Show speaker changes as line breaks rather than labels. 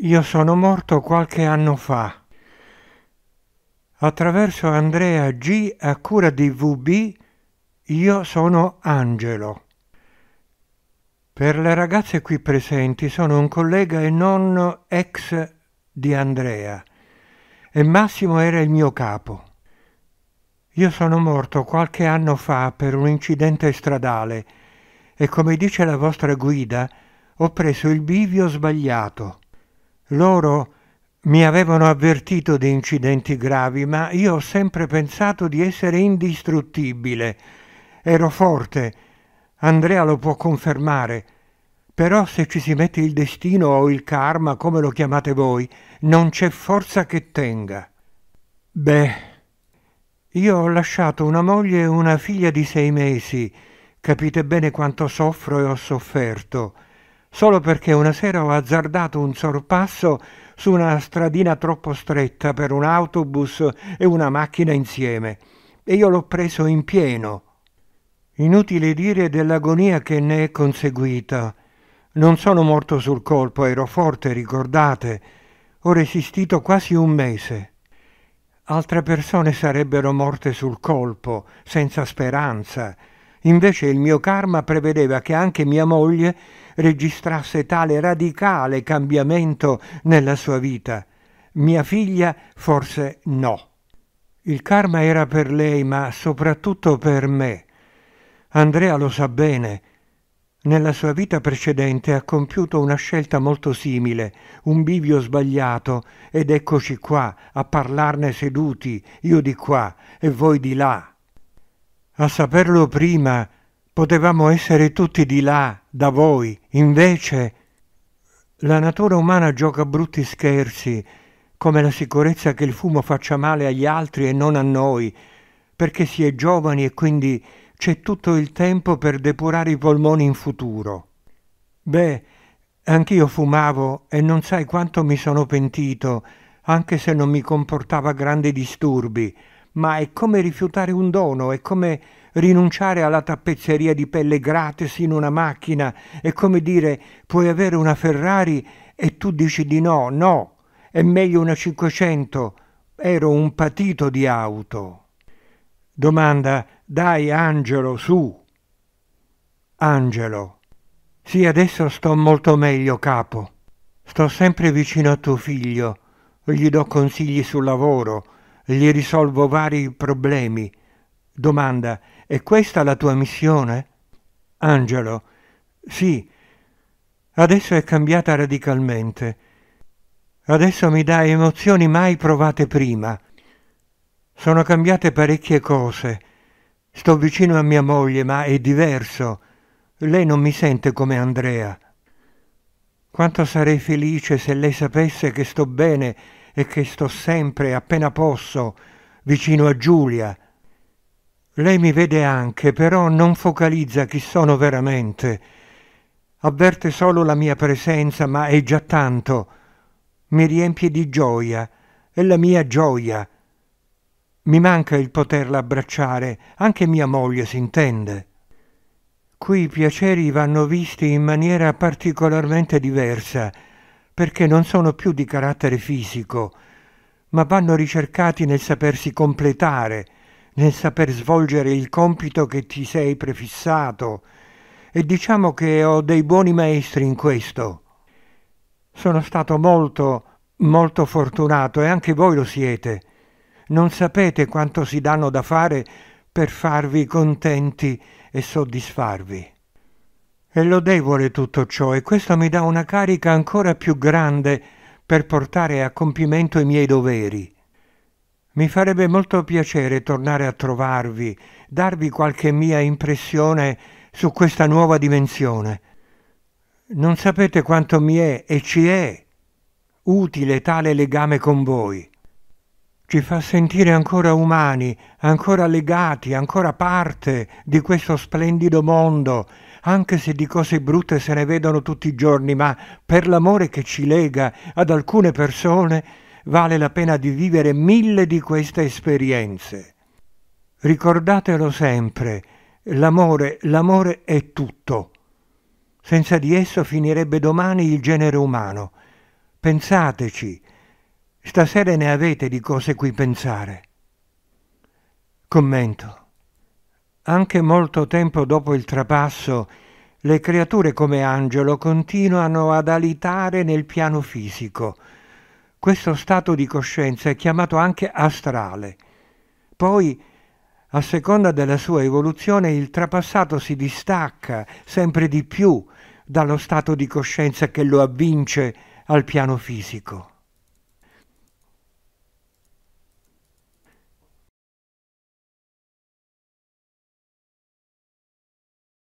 Io sono morto qualche anno fa. Attraverso Andrea G a cura di VB io sono Angelo. Per le ragazze qui presenti sono un collega e nonno ex di Andrea e Massimo era il mio capo. Io sono morto qualche anno fa per un incidente stradale e come dice la vostra guida ho preso il bivio sbagliato. Loro mi avevano avvertito di incidenti gravi, ma io ho sempre pensato di essere indistruttibile. Ero forte, Andrea lo può confermare. Però se ci si mette il destino o il karma, come lo chiamate voi, non c'è forza che tenga. Beh, io ho lasciato una moglie e una figlia di sei mesi. Capite bene quanto soffro e ho sofferto solo perché una sera ho azzardato un sorpasso su una stradina troppo stretta per un autobus e una macchina insieme, e io l'ho preso in pieno. Inutile dire dell'agonia che ne è conseguita. Non sono morto sul colpo, ero forte, ricordate. Ho resistito quasi un mese. Altre persone sarebbero morte sul colpo, senza speranza, Invece il mio karma prevedeva che anche mia moglie registrasse tale radicale cambiamento nella sua vita. Mia figlia forse no. Il karma era per lei, ma soprattutto per me. Andrea lo sa bene. Nella sua vita precedente ha compiuto una scelta molto simile, un bivio sbagliato, ed eccoci qua a parlarne seduti, io di qua e voi di là. A saperlo prima potevamo essere tutti di là, da voi, invece la natura umana gioca brutti scherzi, come la sicurezza che il fumo faccia male agli altri e non a noi, perché si è giovani e quindi c'è tutto il tempo per depurare i polmoni in futuro. Beh, anch'io fumavo e non sai quanto mi sono pentito, anche se non mi comportava grandi disturbi, ma è come rifiutare un dono, è come rinunciare alla tappezzeria di pelle gratis in una macchina, è come dire puoi avere una Ferrari e tu dici di no, no, è meglio una 500, ero un patito di auto. Domanda, dai Angelo, su. Angelo, sì adesso sto molto meglio capo, sto sempre vicino a tuo figlio, gli do consigli sul lavoro, gli risolvo vari problemi. Domanda, è questa la tua missione? Angelo, sì, adesso è cambiata radicalmente. Adesso mi dà emozioni mai provate prima. Sono cambiate parecchie cose. Sto vicino a mia moglie, ma è diverso. Lei non mi sente come Andrea. Quanto sarei felice se lei sapesse che sto bene e che sto sempre, appena posso, vicino a Giulia. Lei mi vede anche, però non focalizza chi sono veramente. Avverte solo la mia presenza, ma è già tanto. Mi riempie di gioia, è la mia gioia. Mi manca il poterla abbracciare, anche mia moglie s'intende. Qui i piaceri vanno visti in maniera particolarmente diversa perché non sono più di carattere fisico, ma vanno ricercati nel sapersi completare, nel saper svolgere il compito che ti sei prefissato. E diciamo che ho dei buoni maestri in questo. Sono stato molto, molto fortunato e anche voi lo siete. Non sapete quanto si danno da fare per farvi contenti e soddisfarvi. È lodevole tutto ciò e questo mi dà una carica ancora più grande per portare a compimento i miei doveri. Mi farebbe molto piacere tornare a trovarvi, darvi qualche mia impressione su questa nuova dimensione. Non sapete quanto mi è e ci è utile tale legame con voi. Ci fa sentire ancora umani, ancora legati, ancora parte di questo splendido mondo, anche se di cose brutte se ne vedono tutti i giorni, ma per l'amore che ci lega ad alcune persone vale la pena di vivere mille di queste esperienze. Ricordatelo sempre, l'amore, l'amore è tutto. Senza di esso finirebbe domani il genere umano. Pensateci, stasera ne avete di cose cui pensare. Commento. Anche molto tempo dopo il trapasso, le creature come Angelo continuano ad alitare nel piano fisico. Questo stato di coscienza è chiamato anche astrale. Poi, a seconda della sua evoluzione, il trapassato si distacca sempre di più dallo stato di coscienza che lo avvince al piano fisico.